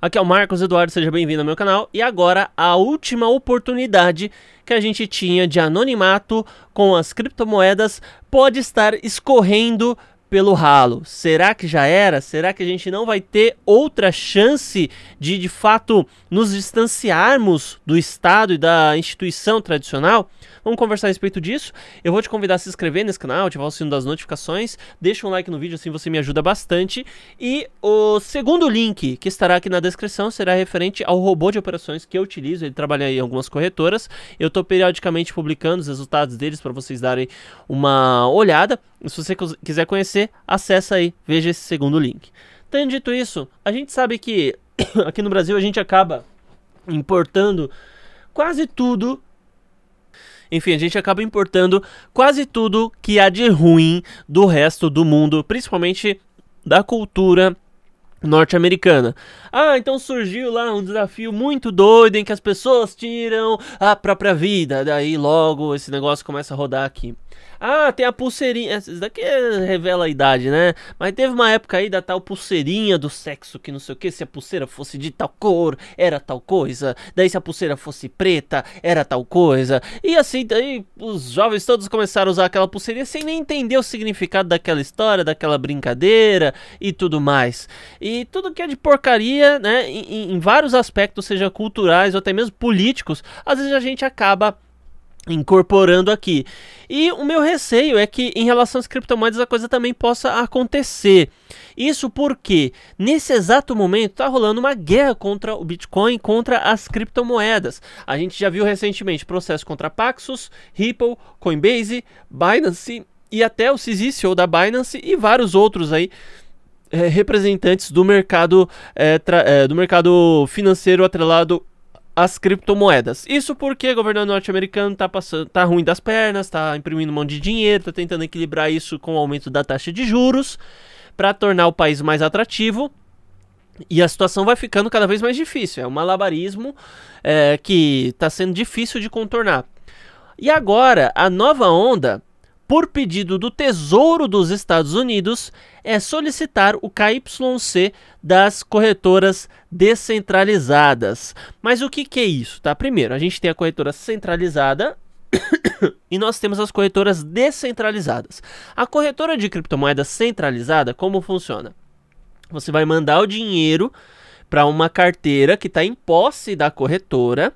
Aqui é o Marcos Eduardo, seja bem-vindo ao meu canal. E agora a última oportunidade que a gente tinha de anonimato com as criptomoedas pode estar escorrendo pelo ralo. Será que já era? Será que a gente não vai ter outra chance de de fato nos distanciarmos do Estado e da instituição tradicional? Vamos conversar a respeito disso. Eu vou te convidar a se inscrever nesse canal, ativar o sino das notificações, deixa um like no vídeo assim você me ajuda bastante. E o segundo link que estará aqui na descrição será referente ao robô de operações que eu utilizo, ele trabalha em algumas corretoras. Eu estou periodicamente publicando os resultados deles para vocês darem uma olhada. E se você quiser conhecer, acessa aí, veja esse segundo link. Tendo dito isso, a gente sabe que aqui no Brasil a gente acaba importando quase tudo. Enfim, a gente acaba importando quase tudo que há de ruim do resto do mundo, principalmente da cultura norte-americana. Ah, então surgiu lá um desafio muito doido em que as pessoas tiram a própria vida, daí logo esse negócio começa a rodar aqui. Ah, tem a pulseirinha. Isso daqui é, revela a idade, né? Mas teve uma época aí da tal pulseirinha do sexo, que não sei o que. Se a pulseira fosse de tal cor, era tal coisa. Daí, se a pulseira fosse preta, era tal coisa. E assim, daí os jovens todos começaram a usar aquela pulseirinha sem nem entender o significado daquela história, daquela brincadeira e tudo mais. E tudo que é de porcaria, né? Em, em vários aspectos, seja culturais ou até mesmo políticos, às vezes a gente acaba incorporando aqui. E o meu receio é que em relação às criptomoedas a coisa também possa acontecer. Isso porque nesse exato momento está rolando uma guerra contra o Bitcoin, contra as criptomoedas. A gente já viu recentemente processo contra Paxos, Ripple, Coinbase, Binance e até o CZ, da Binance e vários outros aí eh, representantes do mercado é, é, do mercado financeiro atrelado as criptomoedas. Isso porque o governo norte-americano tá passando, tá ruim das pernas, tá imprimindo um monte de dinheiro, tá tentando equilibrar isso com o aumento da taxa de juros para tornar o país mais atrativo. E a situação vai ficando cada vez mais difícil. É um malabarismo é, que está sendo difícil de contornar. E agora, a nova onda por pedido do Tesouro dos Estados Unidos, é solicitar o KYC das corretoras descentralizadas. Mas o que, que é isso? Tá? Primeiro, a gente tem a corretora centralizada, e nós temos as corretoras descentralizadas. A corretora de criptomoedas centralizada, como funciona? Você vai mandar o dinheiro para uma carteira que está em posse da corretora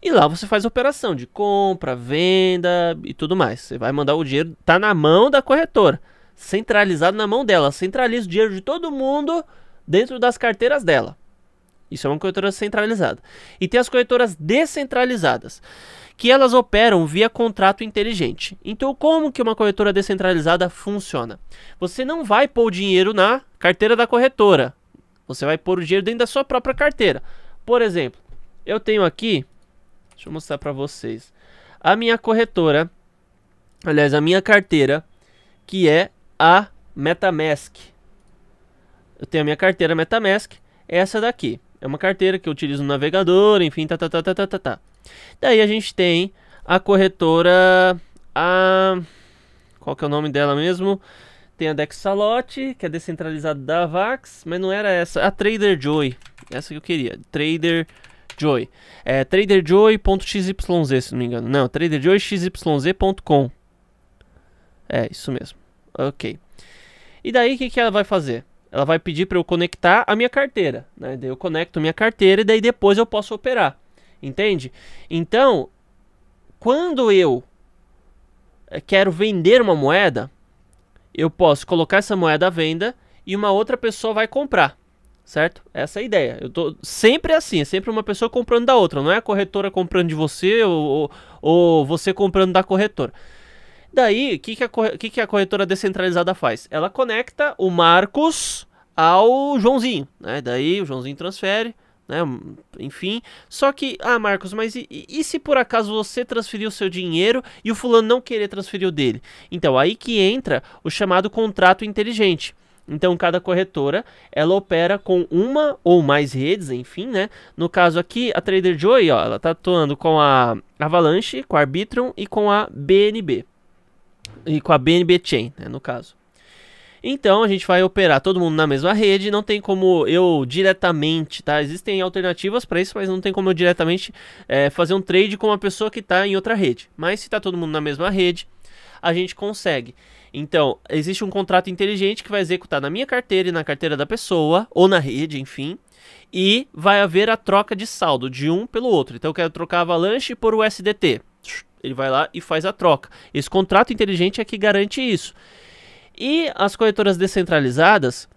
e lá você faz operação de compra, venda e tudo mais. Você vai mandar o dinheiro, tá na mão da corretora, centralizado na mão dela. Centraliza o dinheiro de todo mundo dentro das carteiras dela. Isso é uma corretora centralizada. E tem as corretoras descentralizadas, que elas operam via contrato inteligente. Então, como que uma corretora descentralizada funciona? Você não vai pôr o dinheiro na carteira da corretora. Você vai pôr o dinheiro dentro da sua própria carteira. Por exemplo, eu tenho aqui Deixa eu mostrar para vocês. A minha corretora, aliás, a minha carteira, que é a MetaMask. Eu tenho a minha carteira MetaMask, é essa daqui. É uma carteira que eu utilizo no navegador, enfim, tá, tá, tá, tá, tá, tá. tá. Daí a gente tem a corretora, a... qual que é o nome dela mesmo? Tem a Dexalot, que é descentralizada da Vax, mas não era essa. A Trader Joy, essa que eu queria. Trader Joy. Joey. É se não me engano. Não, traderjoeyxyz.com. É, isso mesmo. Ok. E daí o que, que ela vai fazer? Ela vai pedir para eu conectar a minha carteira. Né? Daí eu conecto minha carteira e daí depois eu posso operar. Entende? Então, quando eu eh, quero vender uma moeda, eu posso colocar essa moeda à venda e uma outra pessoa vai comprar certo? Essa é a ideia. Eu tô sempre é assim, é sempre uma pessoa comprando da outra, não é a corretora comprando de você ou, ou você comprando da corretora. Daí, o que, que, que, que, a corretora descentralizada faz? Ela conecta o Marcos ao Joãozinho, né? Daí o Joãozinho transfere, né? Enfim, só que, ah, Marcos, mas e, e se por acaso você transferiu o seu dinheiro e o fulano não querer transferir o dele? Então, aí que entra o chamado contrato inteligente. Então, cada corretora, ela opera com uma ou mais redes, enfim, né? No caso aqui, a Trader Joy, ó, ela tá atuando com a Avalanche, com a Arbitrum e com a BNB. E com a BNB Chain, né, no caso. Então a gente vai operar todo mundo na mesma rede, não tem como eu diretamente, tá? Existem alternativas para isso, mas não tem como eu diretamente é, fazer um trade com uma pessoa que está em outra rede. Mas se tá todo mundo na mesma rede, a gente consegue. Então, existe um contrato inteligente que vai executar na minha carteira e na carteira da pessoa, ou na rede, enfim. E vai haver a troca de saldo de um pelo outro. Então, eu quero trocar Avalanche por USDT. Ele vai lá e faz a troca. Esse contrato inteligente é que garante isso. E as corretoras descentralizadas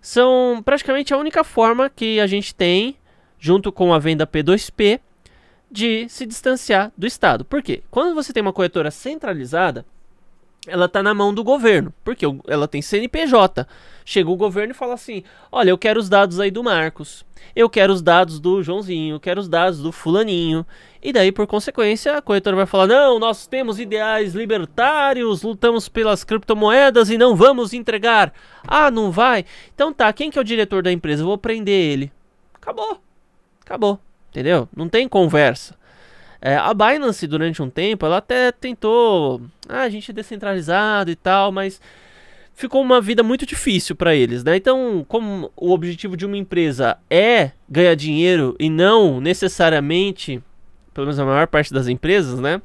são praticamente a única forma que a gente tem, junto com a venda P2P, de se distanciar do Estado. Por quê? Quando você tem uma corretora centralizada ela tá na mão do governo, porque ela tem CNPJ. Chega o governo e fala assim: "Olha, eu quero os dados aí do Marcos. Eu quero os dados do Joãozinho, eu quero os dados do fulaninho". E daí, por consequência, a corretora vai falar: "Não, nós temos ideais libertários, lutamos pelas criptomoedas e não vamos entregar". Ah, não vai. Então tá, quem que é o diretor da empresa? Eu vou prender ele. Acabou. Acabou. Entendeu? Não tem conversa. É, a Binance, durante um tempo, ela até tentou. Ah, a gente é descentralizado e tal, mas ficou uma vida muito difícil para eles, né? Então, como o objetivo de uma empresa é ganhar dinheiro e não necessariamente, pelo menos a maior parte das empresas, né?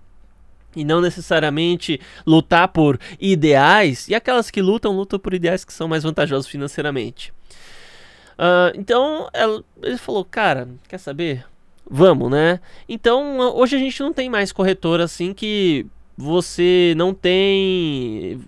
E não necessariamente lutar por ideais, e aquelas que lutam, lutam por ideais que são mais vantajosos financeiramente. Uh, então, ela, ele falou: Cara, quer saber? Vamos, né? Então, hoje a gente não tem mais corretora assim que você não tem.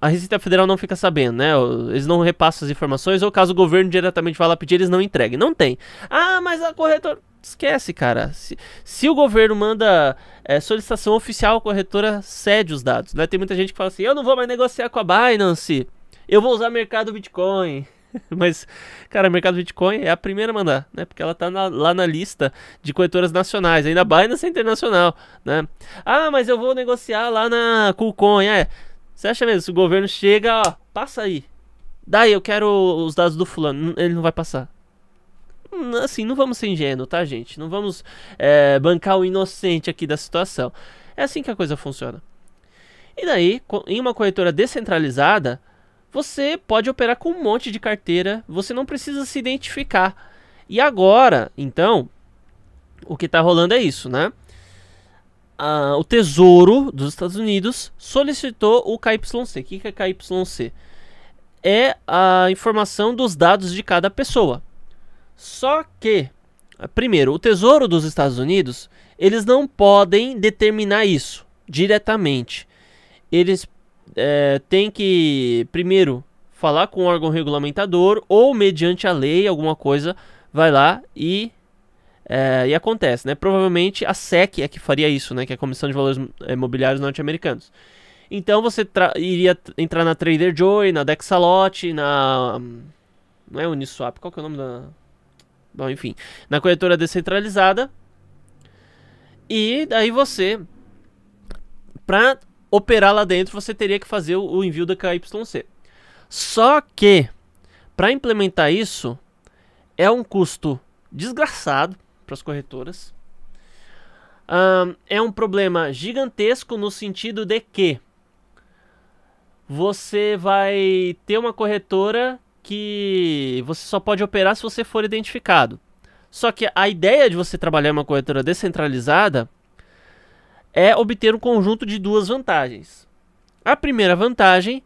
A Receita Federal não fica sabendo, né? Eles não repassam as informações, ou caso o governo diretamente vá lá pedir, eles não entreguem. Não tem. Ah, mas a corretora. Esquece, cara. Se, se o governo manda é, solicitação oficial, a corretora cede os dados. Né? Tem muita gente que fala assim: eu não vou mais negociar com a Binance, eu vou usar mercado Bitcoin. Mas, cara, o mercado Bitcoin é a primeira a mandar, né? Porque ela tá na, lá na lista de corretoras nacionais, ainda Binance é internacional, né? Ah, mas eu vou negociar lá na KuCoin, é. Você acha mesmo? Se o governo chega, ó, passa aí. Daí eu quero os dados do fulano, ele não vai passar. Hum, assim, não vamos ser ingênuo, tá, gente? Não vamos é, bancar o inocente aqui da situação. É assim que a coisa funciona. E daí, em uma corretora descentralizada, você pode operar com um monte de carteira, você não precisa se identificar. E agora, então, o que está rolando é isso, né? Ah, o Tesouro dos Estados Unidos solicitou o KYC. O que é KYC? É a informação dos dados de cada pessoa. Só que, primeiro, o Tesouro dos Estados Unidos, eles não podem determinar isso diretamente. Eles é, tem que, primeiro, falar com o órgão regulamentador ou, mediante a lei, alguma coisa, vai lá e, é, e acontece. Né? Provavelmente a SEC é que faria isso, né? que é a Comissão de Valores Imobiliários é, Norte-Americanos. Então você iria entrar na Trader joy na Dexalot, na. Não é Uniswap, qual que é o nome da. Bom, enfim. Na corretora descentralizada. E daí você. Pra operar lá dentro, você teria que fazer o envio da KYC. Só que, para implementar isso, é um custo desgraçado para as corretoras. Um, é um problema gigantesco no sentido de que você vai ter uma corretora que você só pode operar se você for identificado. Só que a ideia de você trabalhar uma corretora descentralizada é obter um conjunto de duas vantagens. A primeira vantagem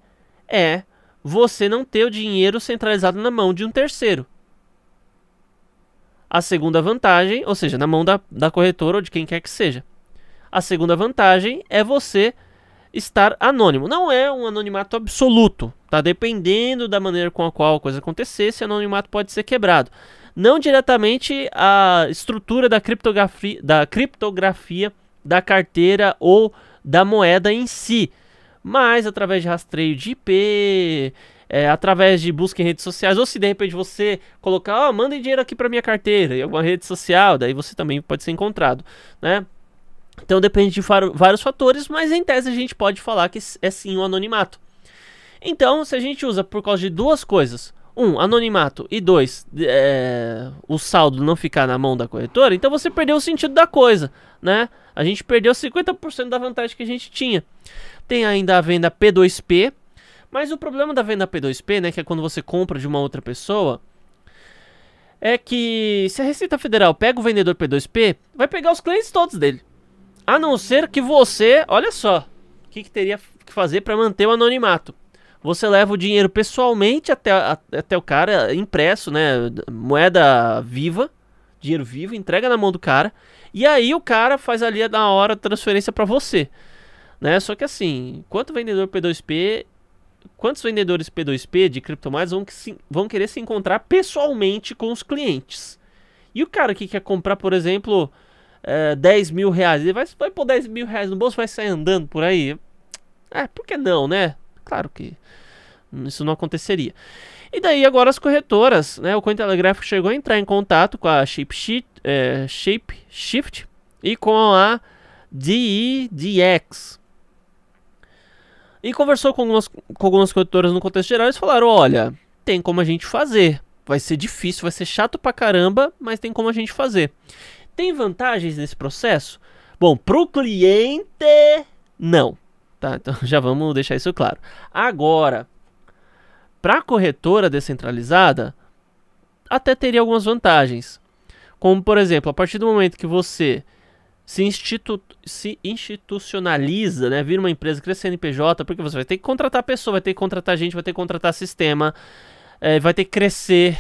é você não ter o dinheiro centralizado na mão de um terceiro. A segunda vantagem, ou seja, na mão da, da corretora ou de quem quer que seja. A segunda vantagem é você estar anônimo. Não é um anonimato absoluto, tá? Dependendo da maneira com a qual a coisa acontecer, esse anonimato pode ser quebrado. Não diretamente a estrutura da criptografia, da criptografia da carteira ou da moeda em si, mas através de rastreio de IP, é, através de busca em redes sociais, ou se de repente você colocar, ó, oh, mandem dinheiro aqui para minha carteira em alguma rede social, daí você também pode ser encontrado, né? Então depende de vários fatores, mas em tese a gente pode falar que é sim o um anonimato. Então, se a gente usa por causa de duas coisas, um, anonimato e dois, é, o saldo não ficar na mão da corretora, então você perdeu o sentido da coisa, né? A gente perdeu 50% da vantagem que a gente tinha. Tem ainda a venda P2P, mas o problema da venda P2P, né, que é quando você compra de uma outra pessoa, é que se a Receita Federal pega o vendedor P2P, vai pegar os clientes todos dele. A não ser que você, olha só, o que, que teria que fazer para manter o anonimato? Você leva o dinheiro pessoalmente até, a, até o cara, impresso, né? Moeda viva, dinheiro vivo, entrega na mão do cara. E aí o cara faz ali na hora a transferência para você. Né? Só que assim, quanto vendedor P2P, quantos vendedores P2P de criptomoedas vão, que se, vão querer se encontrar pessoalmente com os clientes? E o cara que quer comprar, por exemplo, é, 10 mil reais, ele vai, vai pôr 10 mil reais no bolso vai sair andando por aí? É, por que não, né? Claro que isso não aconteceria. E daí agora as corretoras, né, o Cointelegraph chegou a entrar em contato com a ShapeShift é, eh, Shape Shift, e com a DEDX. E conversou com algumas, com algumas corretoras no contexto geral e falaram, olha, tem como a gente fazer. Vai ser difícil, vai ser chato pra caramba, mas tem como a gente fazer. Tem vantagens nesse processo? Bom, pro cliente, não. Tá, então já vamos deixar isso claro. Agora, para a corretora descentralizada, até teria algumas vantagens. Como, por exemplo, a partir do momento que você se, institu se institucionaliza, né? Vira uma empresa, em PJ, porque você vai ter que contratar pessoa, vai ter que contratar gente, vai ter que contratar sistema, é, vai ter que crescer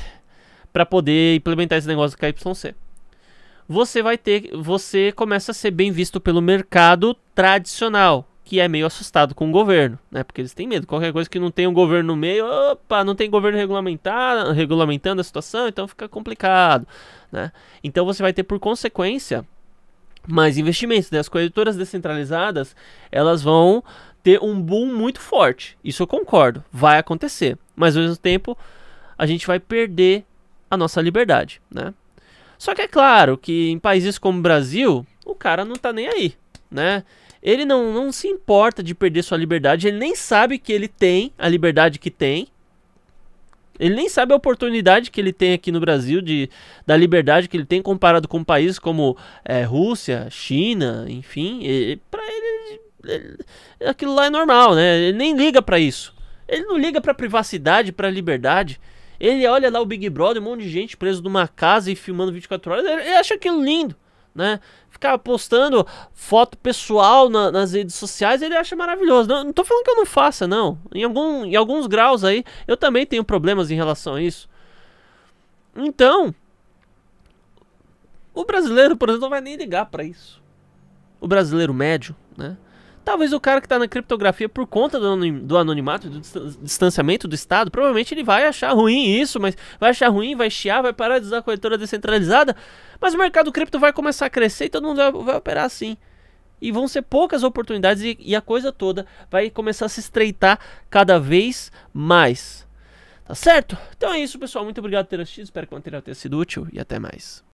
para poder implementar esse negócio do KYC. Você vai ter, você começa a ser bem visto pelo mercado tradicional, que é meio assustado com o governo, né? Porque eles têm medo. Qualquer coisa que não tem um governo no meio, opa, não tem governo regulamentar, regulamentando a situação, então fica complicado, né? Então você vai ter por consequência mais investimentos. Né? As corretoras descentralizadas, elas vão ter um boom muito forte. Isso eu concordo, vai acontecer. Mas ao mesmo tempo, a gente vai perder a nossa liberdade, né? Só que é claro que em países como o Brasil, o cara não tá nem aí, né? Ele não, não se importa de perder sua liberdade, ele nem sabe que ele tem a liberdade que tem. Ele nem sabe a oportunidade que ele tem aqui no Brasil, de, da liberdade que ele tem comparado com países como é, Rússia, China, enfim. E, pra ele, ele, aquilo lá é normal, né? Ele nem liga para isso. Ele não liga pra privacidade, pra liberdade. Ele olha lá o Big Brother, um monte de gente preso numa casa e filmando 24 horas. Ele acha aquilo lindo né? Ficar postando foto pessoal na, nas redes sociais, ele acha maravilhoso. Não, não tô falando que eu não faça, não. Em, algum, em alguns graus aí, eu também tenho problemas em relação a isso. Então, o brasileiro, por exemplo, não vai nem ligar para isso. O brasileiro médio, né? Talvez o cara que está na criptografia, por conta do anonimato, do distanciamento do Estado, provavelmente ele vai achar ruim isso, mas vai achar ruim, vai chiar, vai parar de usar a corretora descentralizada. Mas o mercado cripto vai começar a crescer e todo mundo vai, vai operar assim. E vão ser poucas oportunidades e, e a coisa toda vai começar a se estreitar cada vez mais. Tá certo? Então é isso, pessoal. Muito obrigado por ter assistido. Espero que o material tenha sido útil e até mais.